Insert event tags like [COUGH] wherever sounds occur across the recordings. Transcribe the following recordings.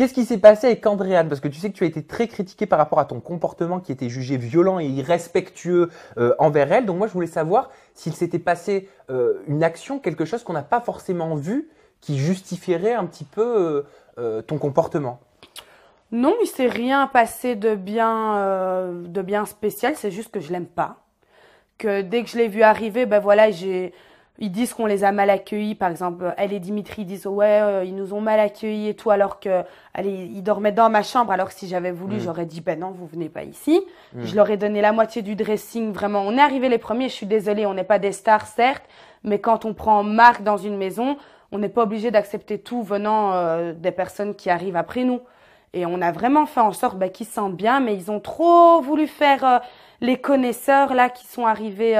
Qu'est-ce qui s'est passé avec Andréane Parce que tu sais que tu as été très critiqué par rapport à ton comportement qui était jugé violent et irrespectueux euh, envers elle. Donc moi, je voulais savoir s'il s'était passé euh, une action, quelque chose qu'on n'a pas forcément vu, qui justifierait un petit peu euh, ton comportement. Non, il s'est rien passé de bien, de bien spécial. C'est juste que je l'aime pas. Que dès que je l'ai vu arriver, ben voilà, j'ai ils disent qu'on les a mal accueillis. Par exemple, elle euh, et Dimitri disent ouais, euh, ils nous ont mal accueillis et tout, alors que allez, ils dormaient dans ma chambre. Alors que si j'avais voulu, mm. j'aurais dit ben non, vous venez pas ici. Mm. Je leur ai donné la moitié du dressing. Vraiment, on est arrivés les premiers. Je suis désolée, on n'est pas des stars certes, mais quand on prend marque dans une maison, on n'est pas obligé d'accepter tout venant euh, des personnes qui arrivent après nous. Et on a vraiment fait en sorte ben, qu'ils sentent bien, mais ils ont trop voulu faire les connaisseurs là qui sont arrivés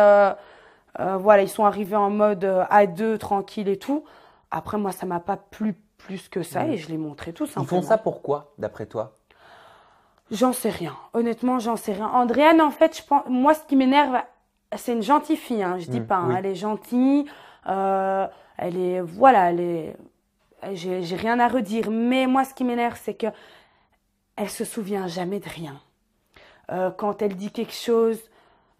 euh, voilà, ils sont arrivés en mode euh, à deux, tranquille et tout. Après, moi, ça m'a pas plu plus que ça et je l'ai montré tout simplement. Ils font ça pourquoi, d'après toi J'en sais rien. Honnêtement, j'en sais rien. Andréane, en fait, je pense, moi, ce qui m'énerve, c'est une gentille fille. Hein, je dis mm, pas, hein. elle est gentille. Euh, elle est, voilà, elle est. J'ai rien à redire. Mais moi, ce qui m'énerve, c'est que elle se souvient jamais de rien. quand elle dit quelque chose,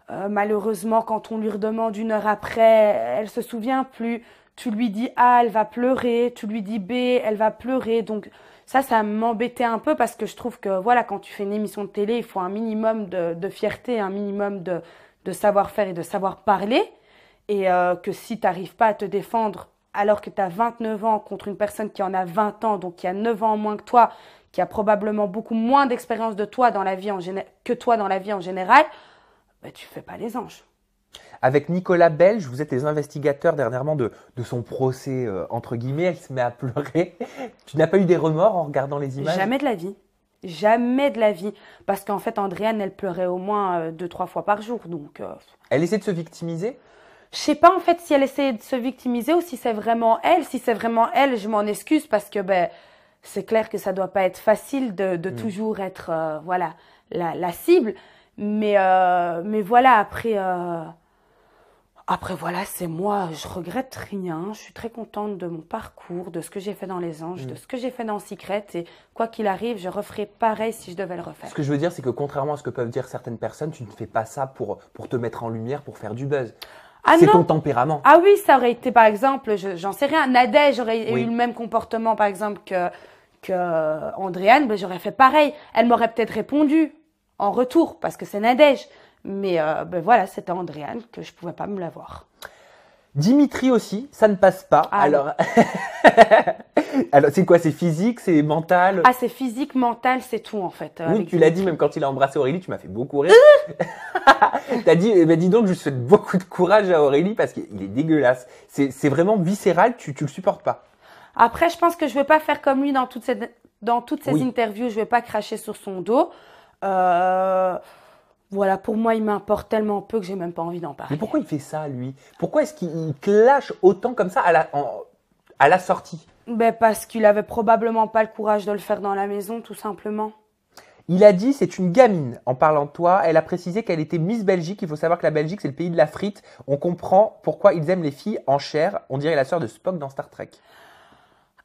euh, malheureusement, quand on lui redemande une heure après, elle se souvient plus. Tu lui dis A, elle va pleurer. Tu lui dis B, elle va pleurer. Donc ça, ça m'embêtait un peu parce que je trouve que voilà, quand tu fais une émission de télé, il faut un minimum de, fierté, un minimum de, de savoir-faire et de savoir parler. Et euh, que si tu n'arrives pas à te défendre alors que tu as 29 ans contre une personne qui en a 20 ans, donc qui a 9 ans moins que toi, qui a probablement beaucoup moins d'expérience de toi dans la vie en que toi dans la vie en général, bah, tu fais pas les anges. Avec Nicolas Belge, vous êtes les investigateurs dernièrement de, de son procès, euh, entre guillemets, elle se met à pleurer. [LAUGHS] tu n'as pas eu des remords en regardant les images Jamais de la vie. Jamais de la vie. Parce qu'en fait, Andréane, elle pleurait au moins euh, deux, trois fois par jour. Donc, euh, Elle essaie de se victimiser je sais pas en fait si elle essaie de se victimiser ou si c'est vraiment elle. Si c'est vraiment elle, je m'en excuse parce que ben c'est clair que ça doit pas être facile de, hmm. toujours être voilà la, la cible. Mais, euh, mais voilà, après, euh, après voilà, c'est moi. Je regrette rien. Je suis très contente de mon parcours, de ce que j'ai fait dans Les Anges, de mm. ce que j'ai fait dans Secret. Et quoi qu'il arrive, je referais pareil si je devais le refaire. Ce que je veux dire, c'est que contrairement à ce que peuvent dire certaines personnes, tu ne fais pas ça pour, pour te mettre en lumière, pour faire du buzz. Ah c'est ton tempérament. Ah oui, ça aurait été par exemple, j'en sais rien, Nadège aurait eu le même comportement par exemple que que Andréane, j'aurais fait pareil. Elle m'aurait peut-être répondu, en retour, parce que c'est Nadège. Mais euh, ben voilà, c'était Andréane que je ne pouvais pas me l'avoir. Dimitri aussi, ça ne passe pas. Ah [LAUGHS] alors, c'est quoi C'est physique, c'est mental Ah, c'est physique, mental, c'est tout en fait. Oui, tu l'as dit même quand il a embrassé Aurélie, tu m'as fait beaucoup rire. [LAUGHS] as dit, eh ben, dis donc, je souhaite beaucoup de courage à Aurélie parce qu'il est dégueulasse. C'est vraiment viscéral, tu, ne le supportes pas. Après, je pense que je ne vais pas faire comme lui dans toutes ces, dans toutes ces interviews, je ne vais pas cracher sur son dos. Euh, voilà, pour moi, il m'importe tellement peu que j'ai même pas envie d'en parler. Mais pourquoi il fait ça, lui Pourquoi est-ce qu'il clash autant comme ça à la, à la sortie ben Parce qu'il avait probablement pas le courage de le faire dans la maison, tout simplement. Il a dit c'est une gamine en parlant de toi. Elle a précisé qu'elle était Miss Belgique. Il faut savoir que la Belgique c'est le pays de la frite. On comprend pourquoi ils aiment les filles en chair. On dirait la sœur de Spock dans Star Trek.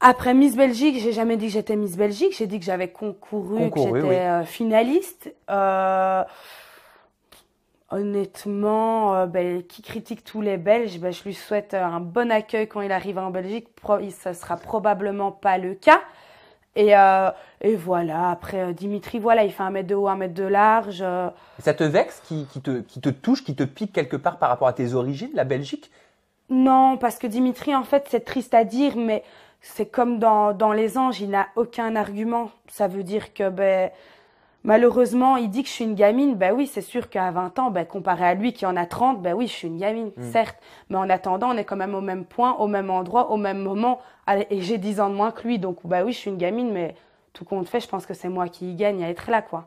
Après Miss Belgique, j'ai jamais dit que j'étais Miss Belgique. J'ai dit que j'avais concouru, que j'étais euh, finaliste. Euh, honnêtement, euh, ben, qui critique tous les Belges, ben, je lui souhaite un bon accueil quand il arrive en Belgique. Pro ne sera probablement pas le cas. Et, et voilà, après Dimitri, voilà, il fait un mètre de haut, un mètre de large. Ça te vexe, qui, qui, te, qui te touche, qui te pique quelque part par rapport à tes origines, la Belgique Non, parce que Dimitri, en fait, c'est triste à dire, mais c'est comme dans, dans, Les Anges, il n'a aucun argument. Ça veut dire que, ben, malheureusement, il dit que je suis une gamine. Ben oui, c'est sûr qu'à 20 ans, ben, comparé à lui qui en a 30, ben oui, je suis une gamine, mm. certes. Mais en attendant, on est quand même au même point, au même endroit, au même moment. Et j'ai 10 ans de moins que lui. Donc, ben oui, je suis une gamine, mais tout compte fait, je pense que c'est moi qui y gagne à être là, quoi.